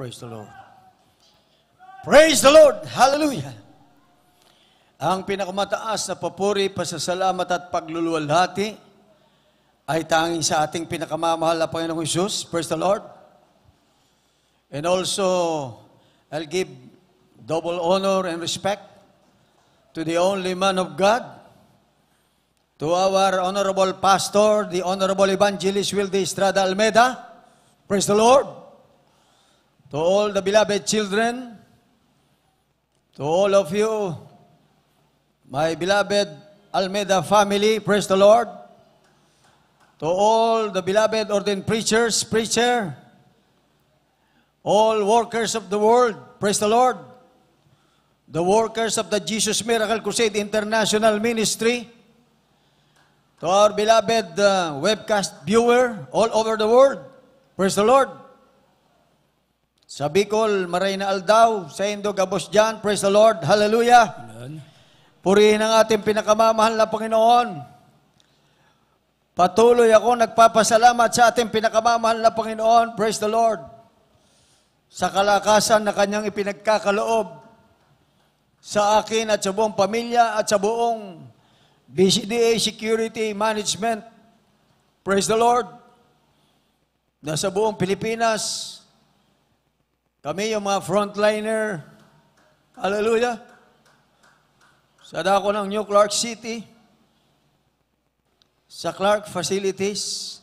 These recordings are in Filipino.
Praise the Lord. Praise the Lord! Hallelujah! Ang pinakamataas na papuri, pasasalamat at pagluluwalhati ay tanging sa ating pinakamamahal na Panginoong Isus. Praise the Lord. And also, I'll give double honor and respect to the only man of God, to our honorable pastor, the honorable evangelist Wilde Estrada Almeida. Praise the Lord to all the beloved children, to all of you, my beloved Almeida family, praise the Lord, to all the beloved ordained preachers, preacher, all workers of the world, praise the Lord, the workers of the Jesus Miracle Crusade International Ministry, to our beloved uh, webcast viewer all over the world, praise the Lord, sa Bicol, Marina na Aldaw, sa Indog, Abos Diyan, praise the Lord, hallelujah. Purihin ang ating pinakamamahal na Panginoon. Patuloy ako nagpapasalamat sa ating pinakamamahal na Panginoon, praise the Lord, sa kalakasan na kanyang ipinagkakaloob sa akin at sa buong pamilya at sa buong BCDA Security Management. Praise the Lord. Na sa buong Pilipinas, kami yung mga frontliner. Hallelujah. Sa dako ng New Clark City, sa Clark Facilities,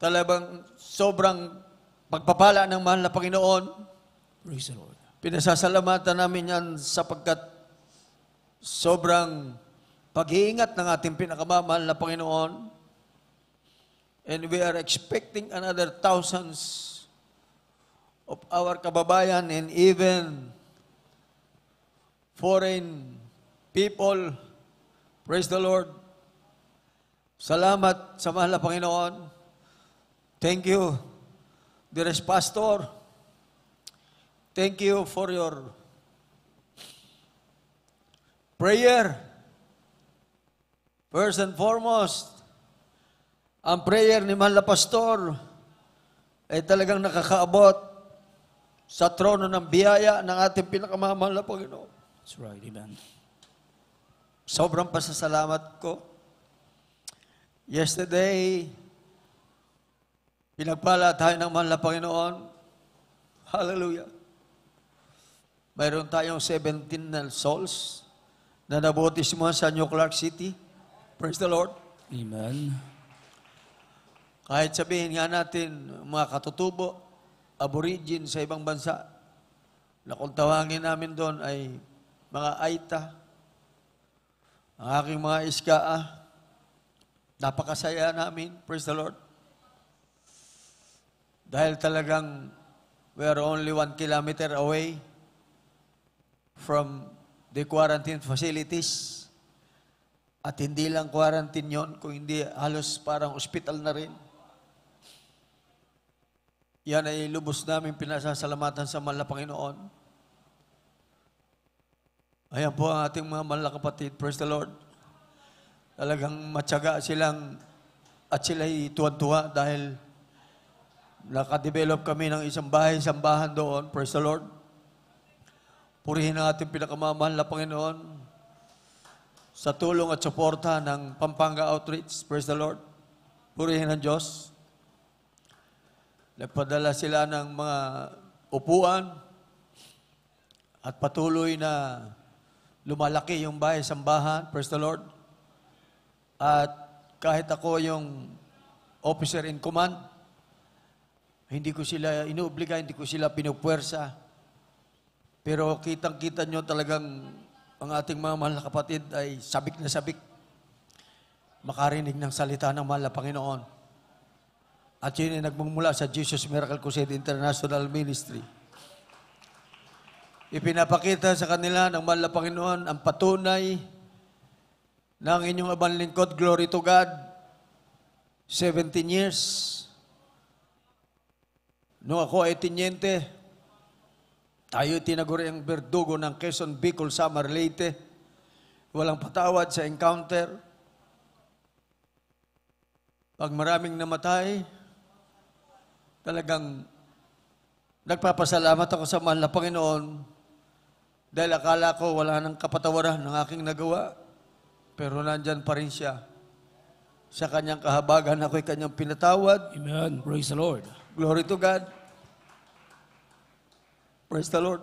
talagang sobrang pagpapala ng mahal na Panginoon. Praise the Lord. Pinasasalamatan namin yan sapagkat sobrang pag-iingat ng ating pinakamamahal na Panginoon. And we are expecting another thousands of our kababayan and even foreign people. Praise the Lord. Salamat sa mahal na Panginoon. Thank you, dearest pastor. Thank you for your prayer. First and foremost, ang prayer ni mahal na pastor ay talagang nakakaabot sa trono ng biyaya ng ating pinakamamahal na Panginoon. That's right, amen. Sobrang pasasalamat ko. Yesterday, pinagpala tayo ng mahal na Panginoon. Hallelujah. Mayroon tayong 17 na souls na nabotismo sa New Clark City. Praise the Lord. Amen. Kahit sabihin nga natin, mga katutubo, aborigin sa ibang bansa na kung tawagin namin doon ay mga Aita, ang aking mga Iskaa, napakasaya namin, praise the Lord. Dahil talagang we are only one kilometer away from the quarantine facilities. At hindi lang quarantine yon, kung hindi halos parang ospital na rin. Yan ay lubos namin pinasasalamatan sa mahal na Panginoon. Ayan po ang ating mga mahal kapatid. Praise the Lord. Talagang matyaga silang at sila'y tuwan-tuwa dahil nakadevelop kami ng isang bahay-sambahan doon. Praise the Lord. Purihin ang ating pinakamamahal na Panginoon sa tulong at suporta ng Pampanga Outreach. Praise the Lord. Purihin ang Diyos. Nagpadala sila ng mga upuan at patuloy na lumalaki yung bahay sambahan, praise the Lord. At kahit ako yung officer in command, hindi ko sila inuobliga, hindi ko sila pinupwersa. Pero kitang-kita nyo talagang ang ating mga mahal na kapatid ay sabik na sabik makarinig ng salita ng mahal na Panginoon. At yun ay nagmumula sa Jesus Miracle Crusade International Ministry. Ipinapakita sa kanila ng mahal Panginoon ang patunay ng inyong abang lingkod, glory to God, 17 years. Noong ako ay tinyente, tayo tinaguri ang berdugo ng Quezon, Bicol, Samar, Leyte. Walang patawad sa encounter. Pag maraming namatay, Talagang nagpapasalamat ako sa mahal na Panginoon dahil akala ko wala nang kapatawaran ng aking nagawa, pero nandyan pa rin siya. Sa kanyang kahabagan, ako'y kanyang pinatawad. Amen. Praise the Lord. Glory to God. Praise the Lord.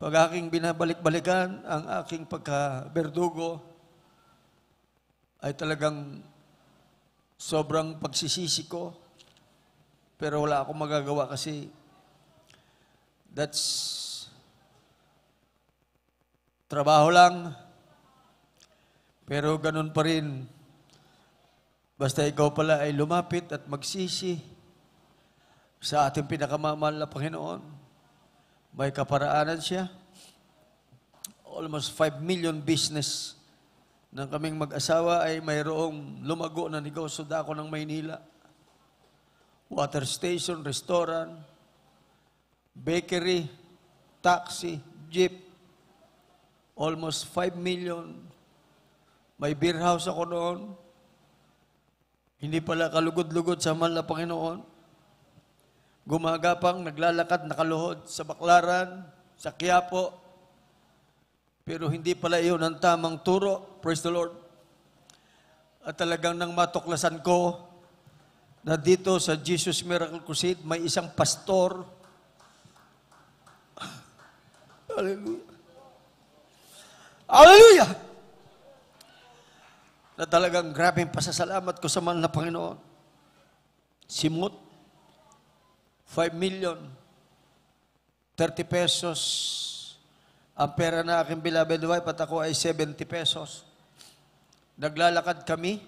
Pag aking binabalik-balikan ang aking pagkaberdugo, ay talagang sobrang pagsisisi ko, pero wala akong magagawa kasi that's trabaho lang, pero ganun pa rin. Basta ikaw pala ay lumapit at magsisi sa ating pinakamamahal na Panginoon. May kaparaanan siya. Almost 5 million business nang kaming mag-asawa ay mayroong lumago na negosyo dako ng Maynila. Water station, restaurant, bakery, taxi, jeep. Almost 5 million. May beer house ako noon. Hindi pala kalugod-lugod sa mahal na Panginoon. Gumagapang, naglalakad, nakaluhod sa baklaran, sa kiyapo, pero hindi pala iyon ang tamang turo. Praise the Lord. At talagang nang matuklasan ko na dito sa Jesus Miracle Crusade, may isang pastor. Hallelujah. Hallelujah! Na talagang grabe yung pasasalamat ko sa mahal na Panginoon. Simot, 5 million, 30 pesos, ang pera na aking beloved wife at ako ay 70 pesos. Naglalakad kami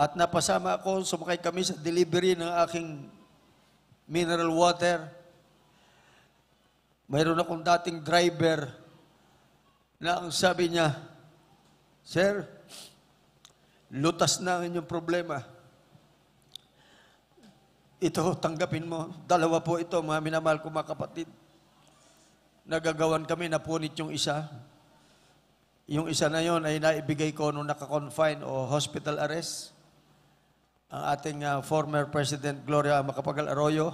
at napasama ako, sumakay kami sa delivery ng aking mineral water. Mayroon akong dating driver na ang sabi niya, Sir, lutas na ang inyong problema. Ito, tanggapin mo. Dalawa po ito, mga minamahal ko mga kapatid nagagawan kami, napunit yung isa. Yung isa na yon ay naibigay ko nung naka-confine o hospital arrest. Ang ating uh, former President Gloria Macapagal Arroyo.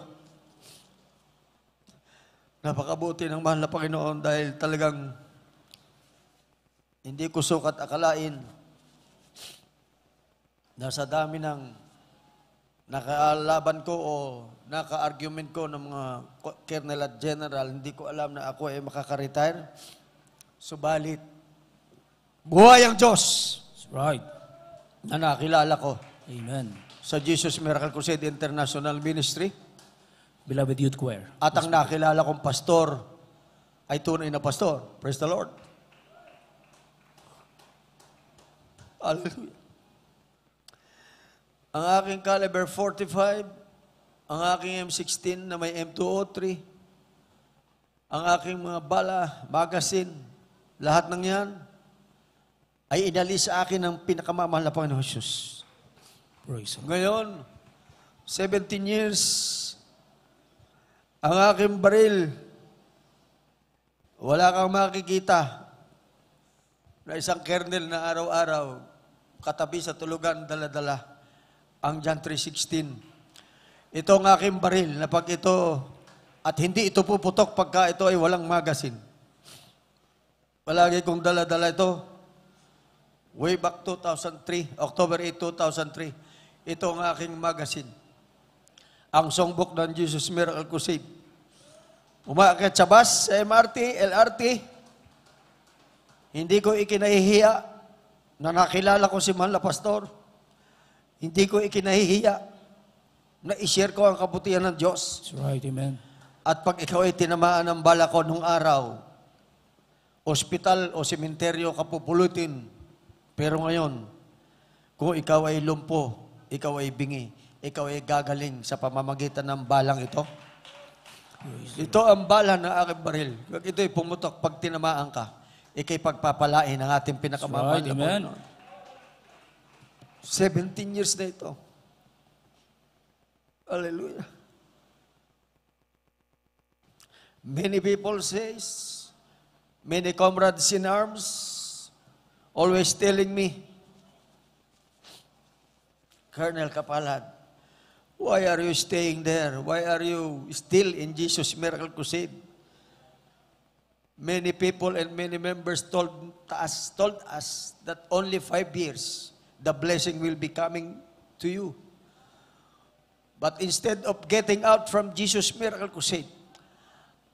Napakabuti ng mahal na Panginoon dahil talagang hindi ko sukat akalain na sa dami ng nakaalaban ko o naka-argument ko ng mga colonel at general, hindi ko alam na ako ay makaka-retire. Subalit, buhay ang Diyos! That's right. Na nakilala ko. Amen. Sa Jesus Miracle Crusade International Ministry. Beloved Youth Choir. At ang nakilala kong pastor ay tunay na pastor. Praise the Lord. Hallelujah ang aking caliber 45, ang aking M16 na may M203, ang aking mga bala, magasin, lahat ng yan, ay inali sa akin ng pinakamamahal na Panginoon Jesus. Ngayon, 17 years, ang aking baril, wala kang makikita na isang kernel na araw-araw katabi sa tulugan dala-dala ang John 3.16. Ito ang aking baril na pag ito, at hindi ito puputok pagka ito ay walang magasin. Palagi kong dala-dala ito, way back 2003, October 8, 2003, ito ang aking magasin. Ang songbook ng Jesus Miracle Crusade. Umaakit sa bus, sa MRT, LRT, hindi ko ikinahihiya na nakilala ko si Manla Pastor. Hindi ko ikinahihiya na ishare ko ang kabutihan ng Diyos. That's right, amen. At pag ikaw ay tinamaan ng bala ko nung araw, ospital o sementeryo ka pupulutin. Pero ngayon, kung ikaw ay lumpo, ikaw ay bingi, ikaw ay gagaling sa pamamagitan ng balang ito. Ito ang bala na aking baril. Ito'y pumutok pag tinamaan ka. Ika'y pagpapalain ang ating pinakamamahal. Right, amen. Ko. 17 years na ito. Hallelujah. Many people says, many comrades in arms, always telling me, Colonel Kapalad, why are you staying there? Why are you still in Jesus Miracle Crusade? Many people and many members told us, told us that only five years the blessing will be coming to you. But instead of getting out from Jesus' miracle crusade,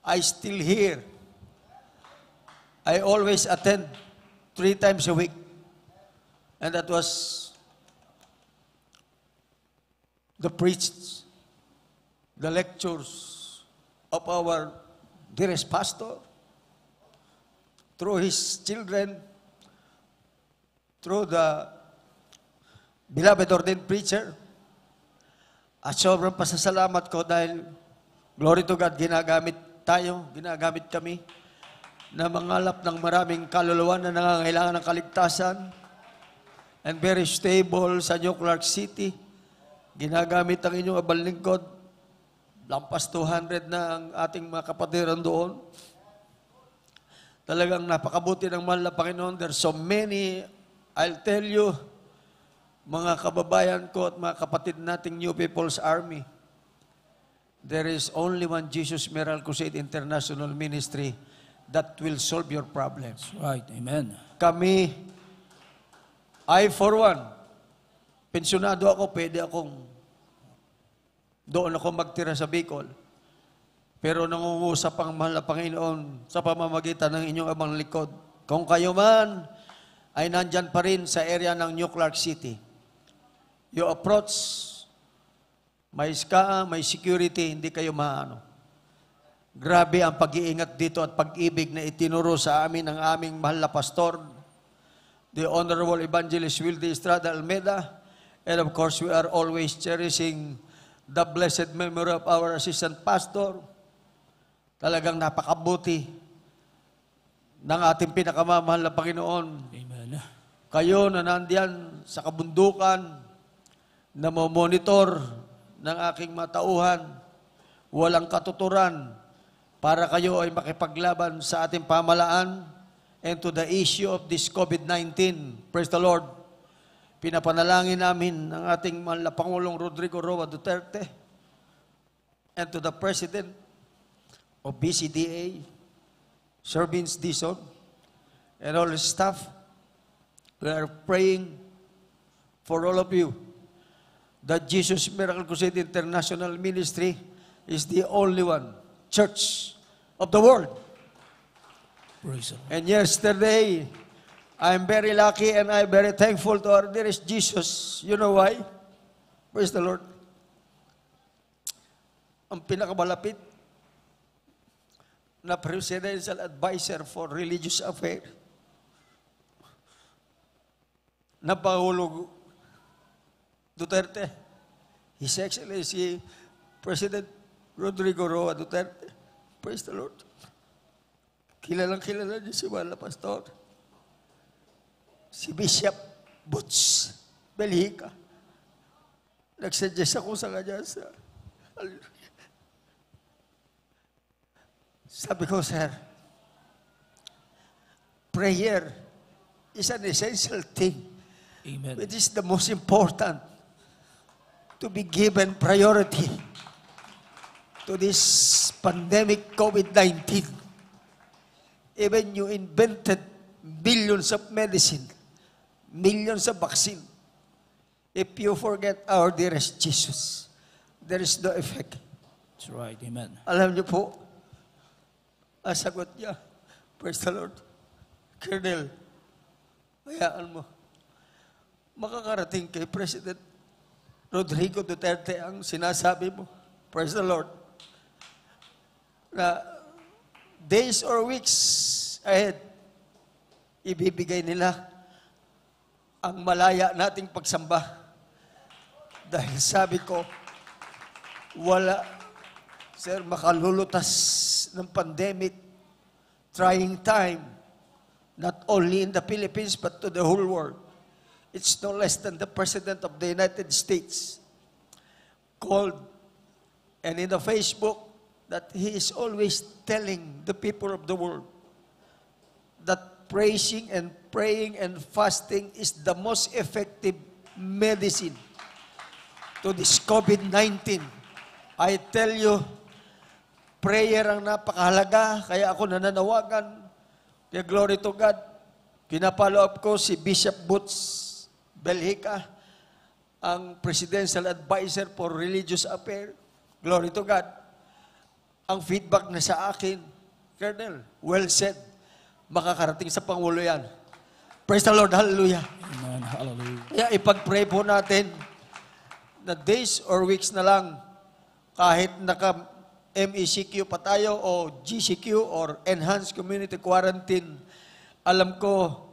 I still here. I always attend three times a week. And that was the priests, the lectures of our dearest pastor, through his children, through the Beloved ordained preacher, at sobrang pasasalamat ko dahil glory to God, ginagamit tayo, ginagamit kami na mangalap ng maraming kaluluwa na nangangailangan ng kaligtasan and very stable sa New Clark City. Ginagamit ang inyong lingkod. Lampas 200 na ang ating mga kapatiran doon. Talagang napakabuti ng mahal na Panginoon. There's so many, I'll tell you, mga kababayan ko at mga kapatid nating New People's Army, there is only one Jesus Meral Crusade International Ministry that will solve your problems. right. Amen. Kami, I for one, pensionado ako, pwede akong doon ako magtira sa Bicol. Pero nangungusap ang mahal na Panginoon sa pamamagitan ng inyong abang likod. Kung kayo man ay nandyan pa rin sa area ng New Clark City, You approach, may ska, may security, hindi kayo maano. Grabe ang pag-iingat dito at pag-ibig na itinuro sa amin ng aming mahal na pastor, the Honorable Evangelist Wilde Estrada Almeida, and of course we are always cherishing the blessed memory of our assistant pastor. Talagang napakabuti ng ating pinakamamahal na Panginoon. Amen. Kayo na nandiyan sa kabundukan, na monitor ng aking matauhan, walang katuturan para kayo ay makipaglaban sa ating pamalaan and to the issue of this COVID-19. Praise the Lord. Pinapanalangin namin ang ating mahal Pangulong Rodrigo Roa Duterte and to the President of BCDA, Sir Vince Dison, and all his staff. We are praying for all of you that Jesus Miracle Crusade International Ministry is the only one church of the world. Praise and yesterday, I'm very lucky and I'm very thankful to our dearest Jesus. You know why? Praise the Lord. Ang pinakamalapit na presidential advisor for religious affairs na Pangulong Duterte, His Excellency President Rodrigo Roa Duterte. Praise the Lord. Kilalang kilala niya si Wala Pastor. Si Bishop Butch Belhika. Nagsuggest ako sa kanya sa... Sabi ko, sir, prayer is an essential thing. Amen. It is the most important to be given priority to this pandemic COVID-19. Even you invented billions of medicine, millions of vaccine. If you forget our dearest Jesus, there is no effect. That's right, amen. Alam niyo po, ang sagot niya, praise the Lord, Colonel, hayaan mo, makakarating kay President Rodrigo Duterte ang sinasabi mo. Praise the Lord. Na days or weeks ahead, ibibigay nila ang malaya nating pagsamba. Dahil sabi ko, wala, sir, makalulutas ng pandemic, trying time, not only in the Philippines, but to the whole world. It's no less than the President of the United States called and in the Facebook that he is always telling the people of the world that praising and praying and fasting is the most effective medicine to this COVID-19. I tell you, prayer ang napakahalaga, kaya ako nananawagan. Kaya glory to God, pinapalo up ko si Bishop Boots Belhika, ang Presidential Advisor for Religious Affairs. Glory to God. Ang feedback na sa akin, Colonel, well said. Makakarating sa Pangulo yan. Praise the Lord. Hallelujah. Amen. Hallelujah. Kaya ipag-pray po natin na days or weeks na lang kahit naka MECQ pa tayo o GCQ or Enhanced Community Quarantine, alam ko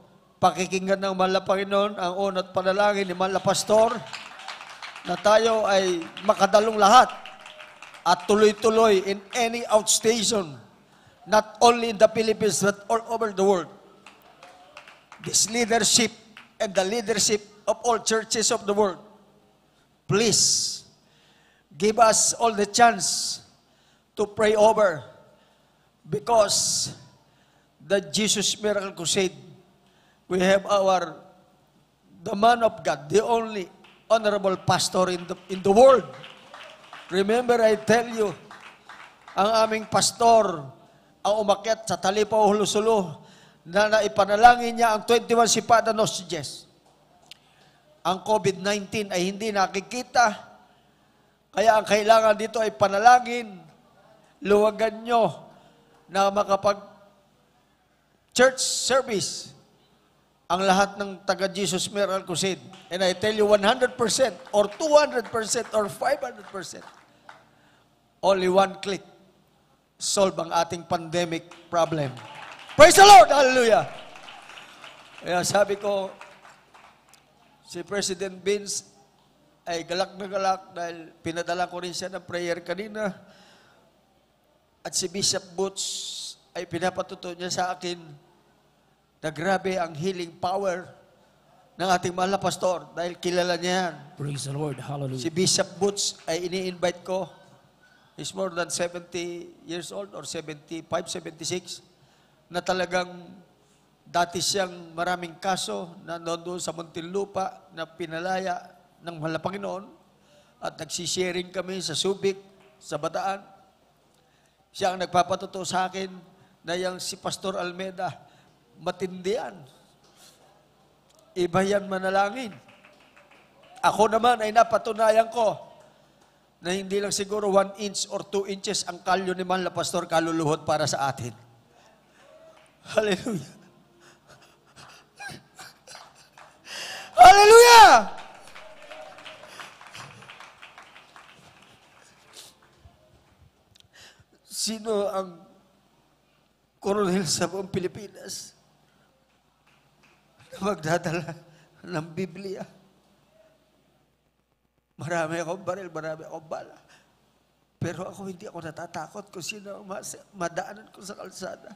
Pakikinggan ng mahal na Panginoon ang unat panalangin ni mahal na pastor na tayo ay makadalong lahat at tuloy-tuloy in any outstation, not only in the Philippines but all over the world. This leadership and the leadership of all churches of the world, please give us all the chance to pray over because the Jesus Miracle Crusade we have our, the man of God, the only honorable pastor in the, in the world. Remember, I tell you, ang aming pastor, ang umakyat sa talipaw hulusulo, na naipanalangin niya ang 21 sipada nostriges. Ang COVID-19 ay hindi nakikita, kaya ang kailangan dito ay panalangin, luwagan nyo na makapag church service ang lahat ng taga Jesus Miracle Crusade. And I tell you 100% or 200% or 500%. Only one click. Solve ang ating pandemic problem. Praise the Lord! Hallelujah! Kaya sabi ko, si President Vince ay galak na galak dahil pinadala ko rin siya ng prayer kanina. At si Bishop Boots ay pinapatuto niya sa akin, na grabe ang healing power ng ating mahal na pastor dahil kilala niya yan. Praise the Lord. Hallelujah. Si Bishop Boots ay ini-invite ko. He's more than 70 years old or 75, 76 na talagang dati siyang maraming kaso na doon sa Muntinlupa na pinalaya ng mahal na Panginoon at nagsisharing kami sa Subic, sa Bataan. Siya ang nagpapatuto sa akin na yung si Pastor Almeda, matindihan. Iba yan manalangin. Ako naman ay napatunayan ko na hindi lang siguro one inch or two inches ang kalyo ni Manla Pastor kaluluhod para sa atin. Hallelujah. Hallelujah! Sino ang koronel sa buong Pilipinas? magdadala ng Biblia. Marami akong baril, marami akong bala. Pero ako hindi ako natatakot kung sino mas, madaanan ko sa kalsada.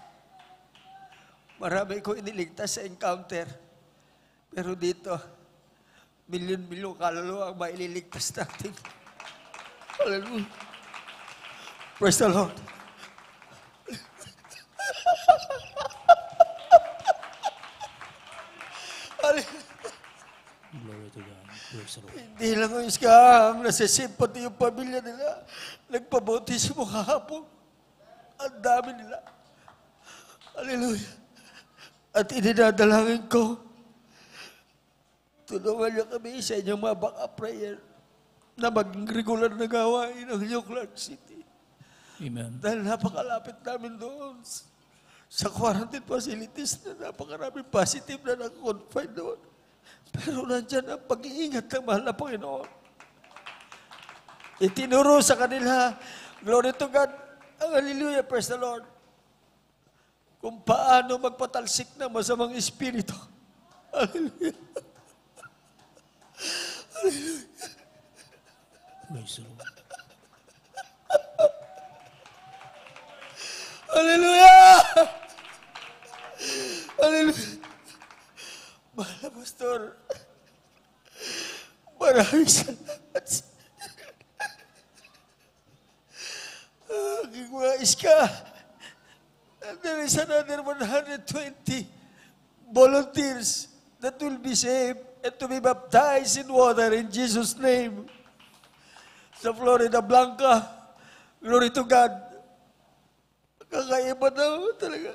Marami ko iniligtas sa encounter. Pero dito, milyon-milyon kaluluwa ang maililigtas natin. Hallelujah. Praise the Lord. Glory to God. Praise the Lord. Hindi lang ang iskahang, nasisimpat yung pamilya nila. Nagpabautis mo kahapon. Ang dami nila. Hallelujah. At ininadalangin ko, tulungan niyo kami sa inyong mga baka prayer na maging regular na gawain ng New Clark City. Amen. Dahil napakalapit namin doon sa quarantine facilities na napakaraming positive na nag-confine doon. Pero nandyan ang pag-iingat ng mahal na Panginoon. Itinuro sa kanila, glory to God, hallelujah, praise the Lord, kung paano magpatalsik ng masamang espiritu. Hallelujah. Hallelujah. Praise Aleluya! Aleluya! Mahal Pastor, maraming salamat. Aking mga iska, there is another 120 volunteers that will be saved and to be baptized in water in Jesus' name. Sa Florida Blanca, glory to God. Kakaiba daw talaga.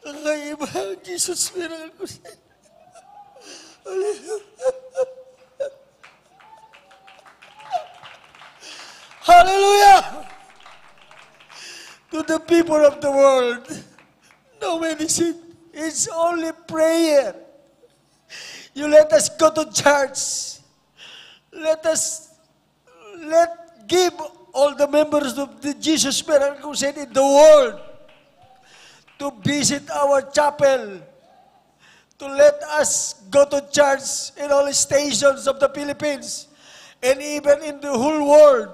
Kakaiba. Jesus, pinangal ko siya. Hallelujah. Hallelujah. To the people of the world, no medicine. It's only prayer. You let us go to church. Let us let give all the members of the Jesus Miracle Center in the world to visit our chapel, to let us go to church in all stations of the Philippines and even in the whole world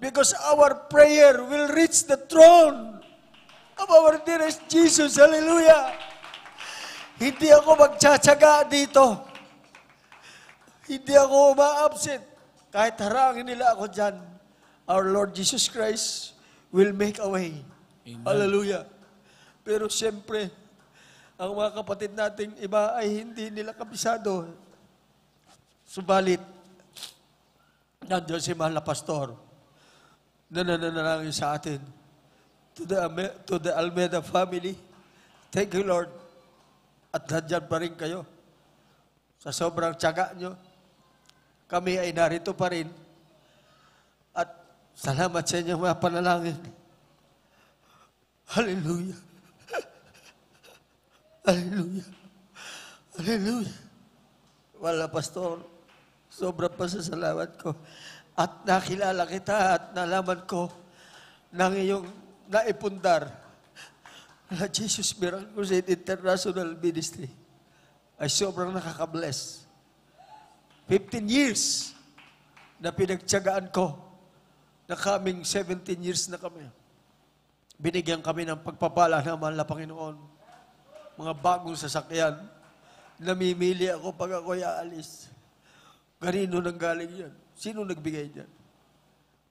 because our prayer will reach the throne of our dearest Jesus. Hallelujah! Hindi ako magtsatsaga dito. Hindi ako ma-absent. Kahit harangin nila ako dyan our Lord Jesus Christ will make a way. Amen. Hallelujah. Pero siyempre, ang mga kapatid nating iba ay hindi nila kabisado. Subalit, nandiyan si mahal na pastor na nananalangin sa atin. To the, to the Almeda family, thank you Lord. At nandiyan pa rin kayo. Sa sobrang tsaga nyo, kami ay narito pa rin Salamat sa inyong mga panalangin. Hallelujah. Hallelujah. Hallelujah. Wala, Pastor. Sobra sa pasasalamat ko. At nakilala kita at nalaman ko ng iyong naipundar na Jesus Miracles in International Ministry ay sobrang nakaka-bless. 15 years na pinagtsagaan ko na kaming 17 years na kami, binigyan kami ng pagpapala ng mahal na Panginoon. Mga bagong sasakyan. Namimili ako pag ako'y aalis. Ganino nang galing yan? Sino nagbigay niyan?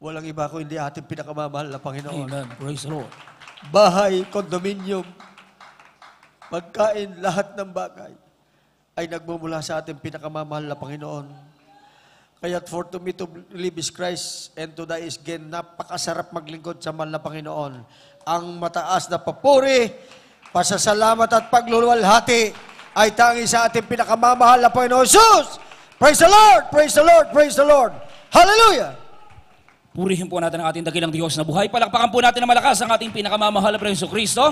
Walang iba ko, hindi ating pinakamamahal na Panginoon. Amen. Praise the Lord. Bahay, kondominium, pagkain, lahat ng bagay ay nagmumula sa ating pinakamamahal na Panginoon. Kaya't for to me to live is Christ and to die is gain. Napakasarap maglingkod sa mahal na Panginoon. Ang mataas na papuri, pasasalamat at pagluluwalhati ay tangi sa ating pinakamamahal na Panginoon Jesus! Praise the Lord! Praise the Lord! Praise the Lord! Hallelujah! Purihin po natin ang ating dakilang Diyos na buhay. Palakpakan po natin na malakas ang ating pinakamamahal na Panginoon Kristo.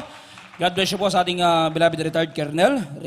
God bless you po sa ating uh, beloved retired kernel.